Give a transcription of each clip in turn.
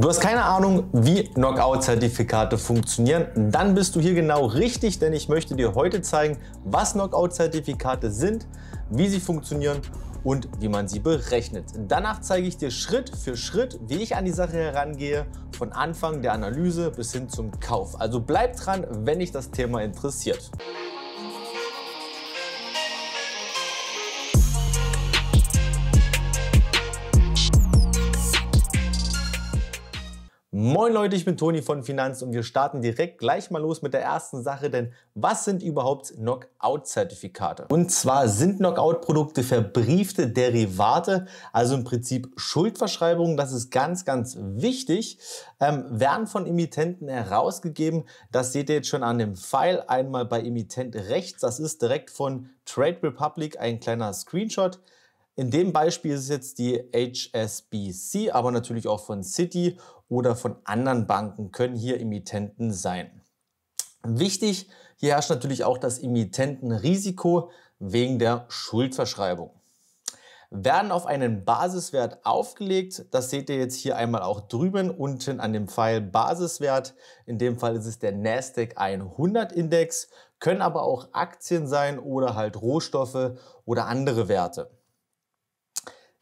Du hast keine Ahnung, wie Knockout-Zertifikate funktionieren? Dann bist du hier genau richtig, denn ich möchte dir heute zeigen, was Knockout-Zertifikate sind, wie sie funktionieren und wie man sie berechnet. Danach zeige ich dir Schritt für Schritt, wie ich an die Sache herangehe, von Anfang der Analyse bis hin zum Kauf. Also bleib dran, wenn dich das Thema interessiert. Moin Leute, ich bin Toni von Finanz und wir starten direkt gleich mal los mit der ersten Sache, denn was sind überhaupt Knockout-Zertifikate? Und zwar sind Knockout-Produkte verbriefte Derivate, also im Prinzip Schuldverschreibungen, das ist ganz, ganz wichtig, ähm, werden von Emittenten herausgegeben. Das seht ihr jetzt schon an dem Pfeil, einmal bei Emittent rechts, das ist direkt von Trade Republic, ein kleiner Screenshot. In dem Beispiel ist es jetzt die HSBC, aber natürlich auch von Citi oder von anderen Banken können hier Emittenten sein. Wichtig, hier herrscht natürlich auch das Emittentenrisiko wegen der Schuldverschreibung. Werden auf einen Basiswert aufgelegt, das seht ihr jetzt hier einmal auch drüben unten an dem Pfeil Basiswert, in dem Fall ist es der Nasdaq 100 Index, können aber auch Aktien sein oder halt Rohstoffe oder andere Werte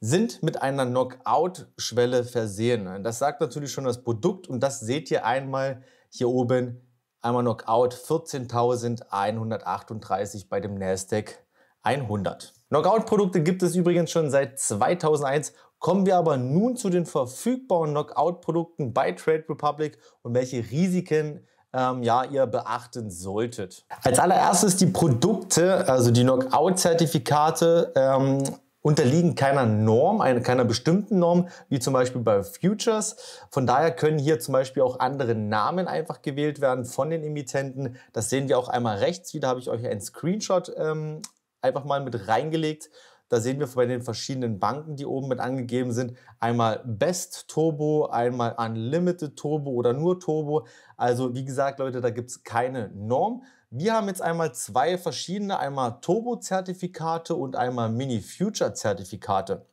sind mit einer Knockout-Schwelle versehen. Das sagt natürlich schon das Produkt und das seht ihr einmal hier oben. Einmal Knockout 14.138 bei dem Nasdaq 100. Knockout-Produkte gibt es übrigens schon seit 2001. Kommen wir aber nun zu den verfügbaren Knockout-Produkten bei Trade Republic und welche Risiken ähm, ja, ihr beachten solltet. Als allererstes die Produkte, also die Knockout-Zertifikate. Ähm, unterliegen keiner Norm, keiner bestimmten Norm, wie zum Beispiel bei Futures. Von daher können hier zum Beispiel auch andere Namen einfach gewählt werden von den Emittenten. Das sehen wir auch einmal rechts wieder, habe ich euch einen Screenshot ähm, einfach mal mit reingelegt. Da sehen wir bei den verschiedenen Banken, die oben mit angegeben sind, einmal Best Turbo, einmal Unlimited Turbo oder nur Turbo. Also wie gesagt, Leute, da gibt es keine Norm, wir haben jetzt einmal zwei verschiedene, einmal Turbo-Zertifikate und einmal Mini-Future-Zertifikate.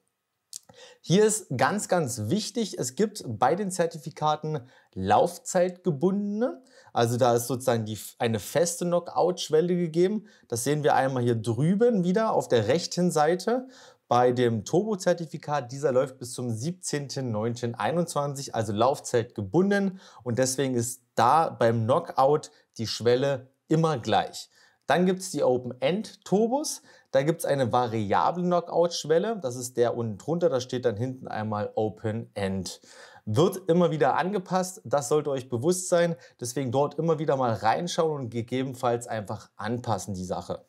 Hier ist ganz, ganz wichtig, es gibt bei den Zertifikaten laufzeitgebundene. Also da ist sozusagen die, eine feste Knockout-Schwelle gegeben. Das sehen wir einmal hier drüben wieder auf der rechten Seite. Bei dem Turbo-Zertifikat, dieser läuft bis zum 17.09.21, also laufzeitgebunden. Und deswegen ist da beim Knockout die Schwelle immer gleich. Dann gibt es die Open-End-Turbos. Da gibt es eine variable Knockout-Schwelle. Das ist der unten drunter. Da steht dann hinten einmal Open-End. Wird immer wieder angepasst. Das sollte euch bewusst sein. Deswegen dort immer wieder mal reinschauen und gegebenenfalls einfach anpassen die Sache.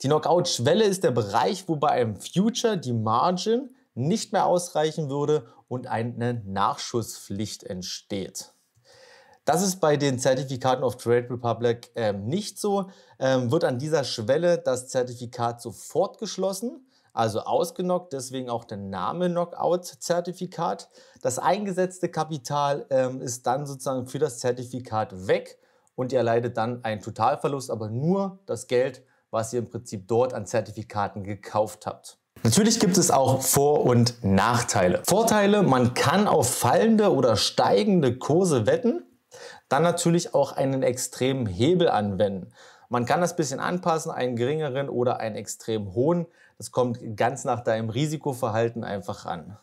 Die Knockout-Schwelle ist der Bereich, wo bei einem Future die Margin nicht mehr ausreichen würde und eine Nachschusspflicht entsteht. Das ist bei den Zertifikaten of Trade Republic ähm, nicht so. Ähm, wird an dieser Schwelle das Zertifikat sofort geschlossen, also ausgenockt, deswegen auch der Name Knockout-Zertifikat. Das eingesetzte Kapital ähm, ist dann sozusagen für das Zertifikat weg und ihr erleidet dann einen Totalverlust, aber nur das Geld, was ihr im Prinzip dort an Zertifikaten gekauft habt. Natürlich gibt es auch Vor- und Nachteile. Vorteile, man kann auf fallende oder steigende Kurse wetten. Dann natürlich auch einen extremen Hebel anwenden. Man kann das ein bisschen anpassen, einen geringeren oder einen extrem hohen. Das kommt ganz nach deinem Risikoverhalten einfach an.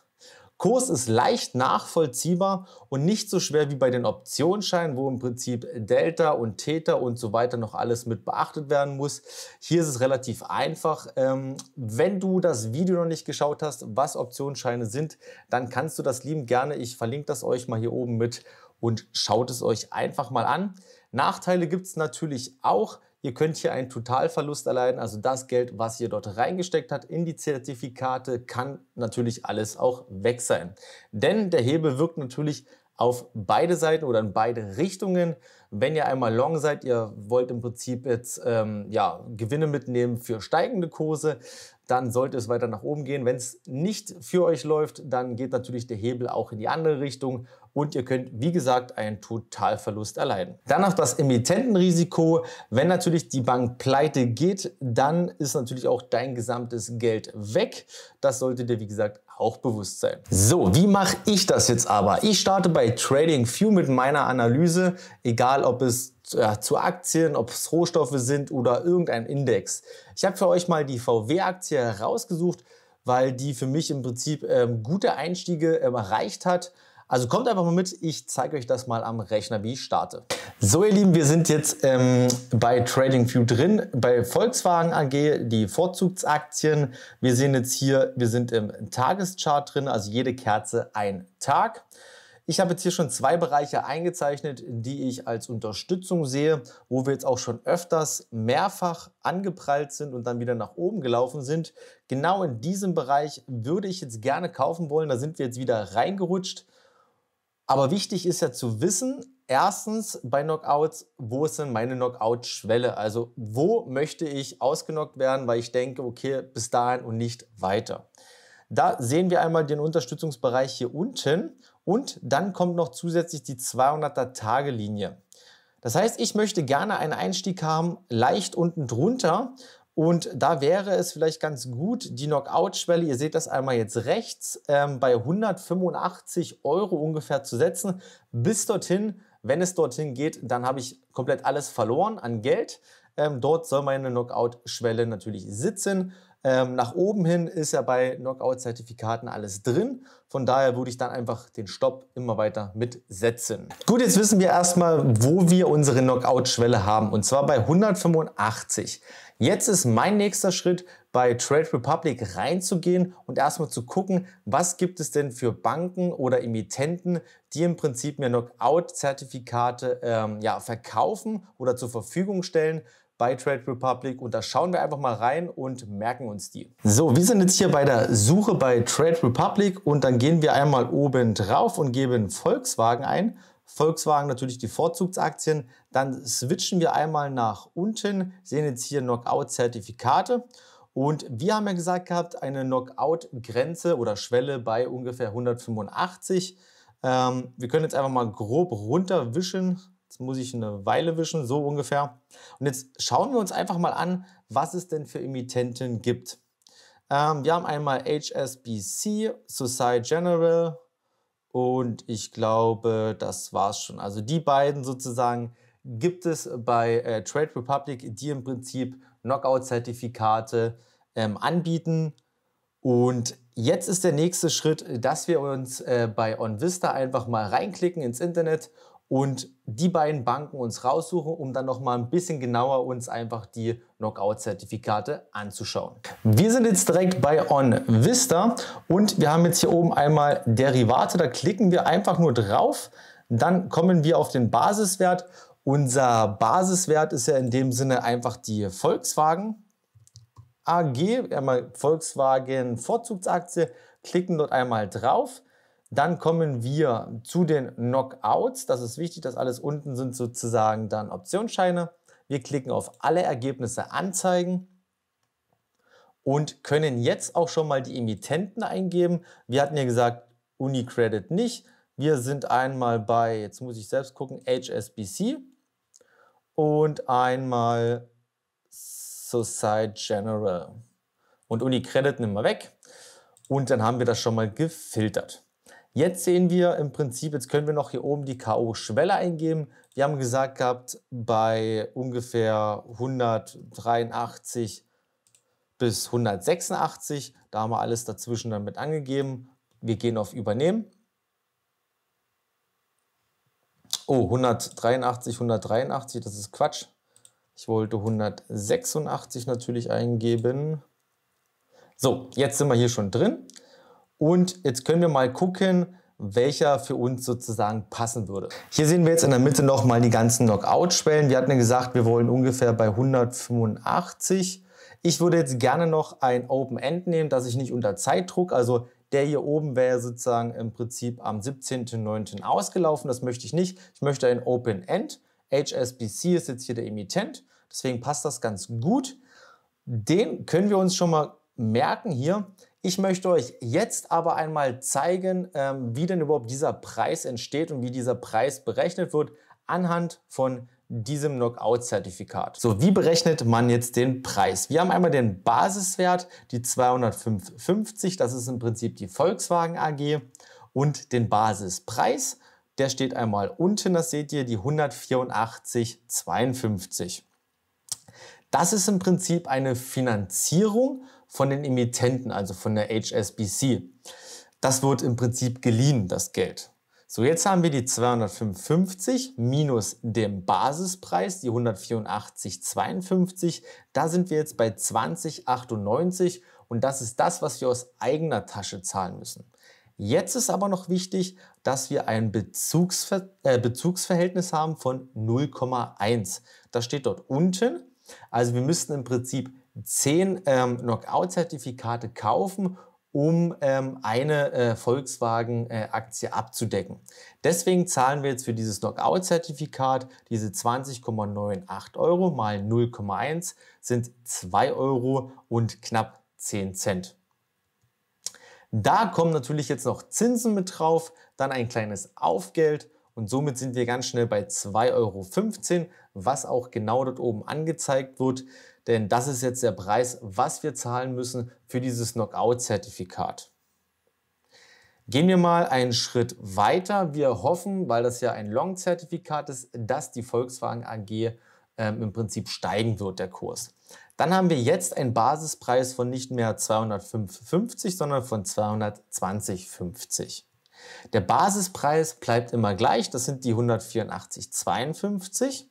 Kurs ist leicht nachvollziehbar und nicht so schwer wie bei den Optionsscheinen, wo im Prinzip Delta und Theta und so weiter noch alles mit beachtet werden muss. Hier ist es relativ einfach. Ähm, wenn du das Video noch nicht geschaut hast, was Optionsscheine sind, dann kannst du das lieben gerne. Ich verlinke das euch mal hier oben mit und schaut es euch einfach mal an. Nachteile gibt es natürlich auch. Ihr könnt hier einen Totalverlust erleiden, also das Geld, was ihr dort reingesteckt habt in die Zertifikate, kann natürlich alles auch weg sein. Denn der Hebel wirkt natürlich auf beide Seiten oder in beide Richtungen. Wenn ihr einmal long seid, ihr wollt im Prinzip jetzt ähm, ja, Gewinne mitnehmen für steigende Kurse, dann sollte es weiter nach oben gehen. Wenn es nicht für euch läuft, dann geht natürlich der Hebel auch in die andere Richtung und ihr könnt, wie gesagt, einen Totalverlust erleiden. Danach das Emittentenrisiko. Wenn natürlich die Bank pleite geht, dann ist natürlich auch dein gesamtes Geld weg. Das sollte dir, wie gesagt, auch bewusst sein. So, wie mache ich das jetzt aber? Ich starte bei Trading View mit meiner Analyse, egal ob es zu Aktien, ob es Rohstoffe sind oder irgendein Index. Ich habe für euch mal die VW-Aktie herausgesucht, weil die für mich im Prinzip ähm, gute Einstiege ähm, erreicht hat also kommt einfach mal mit, ich zeige euch das mal am Rechner, wie ich starte. So ihr Lieben, wir sind jetzt ähm, bei TradingView drin, bei Volkswagen AG, die Vorzugsaktien. Wir sehen jetzt hier, wir sind im Tageschart drin, also jede Kerze ein Tag. Ich habe jetzt hier schon zwei Bereiche eingezeichnet, die ich als Unterstützung sehe, wo wir jetzt auch schon öfters mehrfach angeprallt sind und dann wieder nach oben gelaufen sind. Genau in diesem Bereich würde ich jetzt gerne kaufen wollen. Da sind wir jetzt wieder reingerutscht aber wichtig ist ja zu wissen, erstens bei Knockouts, wo ist denn meine Knockout-Schwelle? Also wo möchte ich ausgenockt werden, weil ich denke, okay, bis dahin und nicht weiter. Da sehen wir einmal den Unterstützungsbereich hier unten und dann kommt noch zusätzlich die 200er-Tage-Linie. Das heißt, ich möchte gerne einen Einstieg haben, leicht unten drunter, und da wäre es vielleicht ganz gut, die Knockout-Schwelle, ihr seht das einmal jetzt rechts, ähm, bei 185 Euro ungefähr zu setzen. Bis dorthin, wenn es dorthin geht, dann habe ich komplett alles verloren an Geld. Ähm, dort soll meine Knockout-Schwelle natürlich sitzen. Ähm, nach oben hin ist ja bei Knockout-Zertifikaten alles drin. Von daher würde ich dann einfach den Stopp immer weiter mitsetzen. Gut, jetzt wissen wir erstmal, wo wir unsere Knockout-Schwelle haben. Und zwar bei 185. Jetzt ist mein nächster Schritt, bei Trade Republic reinzugehen und erstmal zu gucken, was gibt es denn für Banken oder Emittenten, die im Prinzip mir Knockout-Zertifikate ähm, ja, verkaufen oder zur Verfügung stellen bei Trade Republic und da schauen wir einfach mal rein und merken uns die. So, wir sind jetzt hier bei der Suche bei Trade Republic und dann gehen wir einmal oben drauf und geben Volkswagen ein. Volkswagen natürlich die Vorzugsaktien. Dann switchen wir einmal nach unten, sehen jetzt hier Knockout-Zertifikate. Und wir haben ja gesagt gehabt, eine Knockout-Grenze oder Schwelle bei ungefähr 185. Ähm, wir können jetzt einfach mal grob runterwischen Jetzt muss ich eine Weile wischen, so ungefähr. Und jetzt schauen wir uns einfach mal an, was es denn für Emittenten gibt. Ähm, wir haben einmal HSBC, Society General und ich glaube, das war's schon. Also die beiden sozusagen gibt es bei äh, Trade Republic, die im Prinzip Knockout-Zertifikate ähm, anbieten. Und jetzt ist der nächste Schritt, dass wir uns äh, bei OnVista einfach mal reinklicken ins Internet und die beiden Banken uns raussuchen, um dann noch mal ein bisschen genauer uns einfach die Knockout-Zertifikate anzuschauen. Wir sind jetzt direkt bei OnVista und wir haben jetzt hier oben einmal Derivate. Da klicken wir einfach nur drauf, dann kommen wir auf den Basiswert. Unser Basiswert ist ja in dem Sinne einfach die Volkswagen AG, einmal Volkswagen Vorzugsaktie, klicken dort einmal drauf dann kommen wir zu den Knockouts. Das ist wichtig, dass alles unten sind sozusagen dann Optionsscheine. Wir klicken auf alle Ergebnisse anzeigen und können jetzt auch schon mal die Emittenten eingeben. Wir hatten ja gesagt, Unicredit nicht. Wir sind einmal bei, jetzt muss ich selbst gucken, HSBC und einmal Society General. Und Unicredit nehmen wir weg. Und dann haben wir das schon mal gefiltert. Jetzt sehen wir im Prinzip, jetzt können wir noch hier oben die K.O.-Schwelle eingeben. Wir haben gesagt gehabt, bei ungefähr 183 bis 186, da haben wir alles dazwischen damit angegeben. Wir gehen auf Übernehmen. Oh, 183, 183, das ist Quatsch. Ich wollte 186 natürlich eingeben. So, jetzt sind wir hier schon drin. Und jetzt können wir mal gucken, welcher für uns sozusagen passen würde. Hier sehen wir jetzt in der Mitte nochmal die ganzen Knockout-Schwellen. Wir hatten ja gesagt, wir wollen ungefähr bei 185. Ich würde jetzt gerne noch ein Open End nehmen, dass ich nicht unter Zeitdruck, also der hier oben wäre sozusagen im Prinzip am 17.09. ausgelaufen. Das möchte ich nicht. Ich möchte ein Open End. HSBC ist jetzt hier der Emittent. Deswegen passt das ganz gut. Den können wir uns schon mal merken hier. Ich möchte euch jetzt aber einmal zeigen, ähm, wie denn überhaupt dieser Preis entsteht und wie dieser Preis berechnet wird anhand von diesem Knockout-Zertifikat. So, wie berechnet man jetzt den Preis? Wir haben einmal den Basiswert, die 205,50, das ist im Prinzip die Volkswagen AG und den Basispreis, der steht einmal unten, das seht ihr, die 184,52. Das ist im Prinzip eine Finanzierung von den Emittenten, also von der HSBC. Das wird im Prinzip geliehen, das Geld. So, jetzt haben wir die 255 minus dem Basispreis, die 184,52. Da sind wir jetzt bei 20,98 und das ist das, was wir aus eigener Tasche zahlen müssen. Jetzt ist aber noch wichtig, dass wir ein Bezugsver äh, Bezugsverhältnis haben von 0,1. Das steht dort unten also wir müssten im Prinzip 10 ähm, Knockout-Zertifikate kaufen, um ähm, eine äh, Volkswagen-Aktie äh, abzudecken. Deswegen zahlen wir jetzt für dieses Knockout-Zertifikat diese 20,98 Euro mal 0,1 sind 2 Euro und knapp 10 Cent. Da kommen natürlich jetzt noch Zinsen mit drauf, dann ein kleines Aufgeld und somit sind wir ganz schnell bei 2,15 Euro, was auch genau dort oben angezeigt wird. Denn das ist jetzt der Preis, was wir zahlen müssen für dieses Knockout-Zertifikat. Gehen wir mal einen Schritt weiter. Wir hoffen, weil das ja ein Long-Zertifikat ist, dass die Volkswagen AG ähm, im Prinzip steigen wird, der Kurs. Dann haben wir jetzt einen Basispreis von nicht mehr 205,50, sondern von 220,50. Der Basispreis bleibt immer gleich, das sind die 184,52.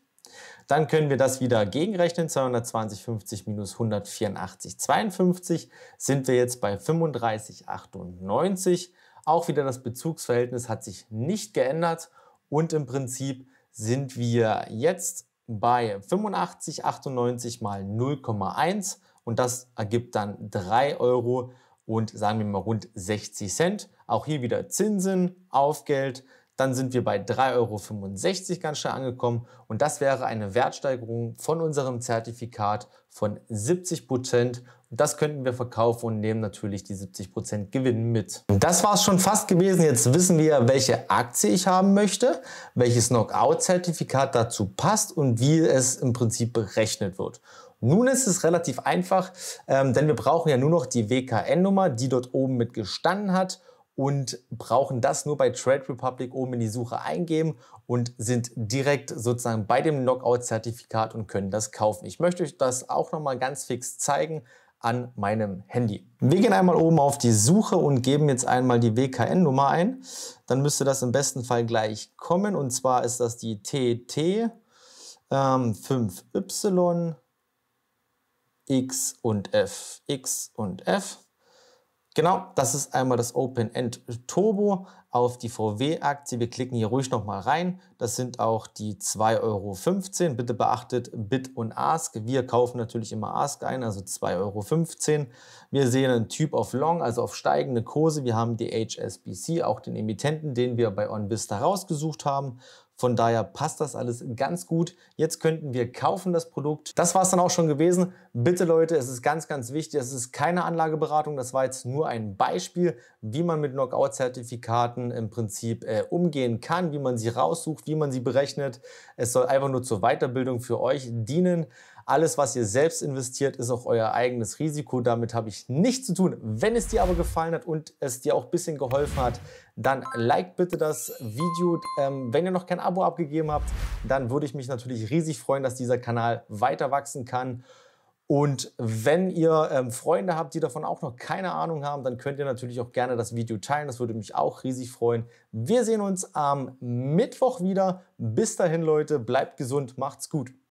Dann können wir das wieder gegenrechnen, 220,50 minus 184,52 sind wir jetzt bei 35,98. Auch wieder das Bezugsverhältnis hat sich nicht geändert und im Prinzip sind wir jetzt bei 85,98 mal 0,1 und das ergibt dann 3 Euro und sagen wir mal rund 60 Cent. Auch hier wieder Zinsen auf Geld. Dann sind wir bei 3,65 Euro ganz schnell angekommen und das wäre eine Wertsteigerung von unserem Zertifikat von 70 Prozent das könnten wir verkaufen und nehmen natürlich die 70% Gewinn mit. Das war es schon fast gewesen. Jetzt wissen wir, welche Aktie ich haben möchte, welches Knockout-Zertifikat dazu passt und wie es im Prinzip berechnet wird. Nun ist es relativ einfach, ähm, denn wir brauchen ja nur noch die WKN-Nummer, die dort oben mit gestanden hat und brauchen das nur bei Trade Republic oben in die Suche eingeben und sind direkt sozusagen bei dem Knockout-Zertifikat und können das kaufen. Ich möchte euch das auch nochmal ganz fix zeigen, an meinem Handy. Wir gehen einmal oben auf die Suche und geben jetzt einmal die WKN-Nummer ein. Dann müsste das im besten Fall gleich kommen. Und zwar ist das die TT ähm, 5Y X und F. X und F. Genau, das ist einmal das Open End Turbo auf die VW-Aktie. Wir klicken hier ruhig nochmal rein. Das sind auch die 2,15 Euro. Bitte beachtet Bid und Ask. Wir kaufen natürlich immer Ask ein, also 2,15 Euro. Wir sehen einen Typ auf Long, also auf steigende Kurse. Wir haben die HSBC, auch den Emittenten, den wir bei OnVista rausgesucht haben. Von daher passt das alles ganz gut. Jetzt könnten wir kaufen das Produkt. Das war es dann auch schon gewesen. Bitte Leute, es ist ganz, ganz wichtig. Es ist keine Anlageberatung. Das war jetzt nur ein Beispiel, wie man mit Knockout-Zertifikaten im Prinzip äh, umgehen kann, wie man sie raussucht, wie man sie berechnet. Es soll einfach nur zur Weiterbildung für euch dienen. Alles, was ihr selbst investiert, ist auch euer eigenes Risiko. Damit habe ich nichts zu tun. Wenn es dir aber gefallen hat und es dir auch ein bisschen geholfen hat, dann liked bitte das Video. Ähm, wenn ihr noch kein Abo abgegeben habt, dann würde ich mich natürlich riesig freuen, dass dieser Kanal weiter wachsen kann. Und wenn ihr ähm, Freunde habt, die davon auch noch keine Ahnung haben, dann könnt ihr natürlich auch gerne das Video teilen. Das würde mich auch riesig freuen. Wir sehen uns am Mittwoch wieder. Bis dahin, Leute, bleibt gesund, macht's gut.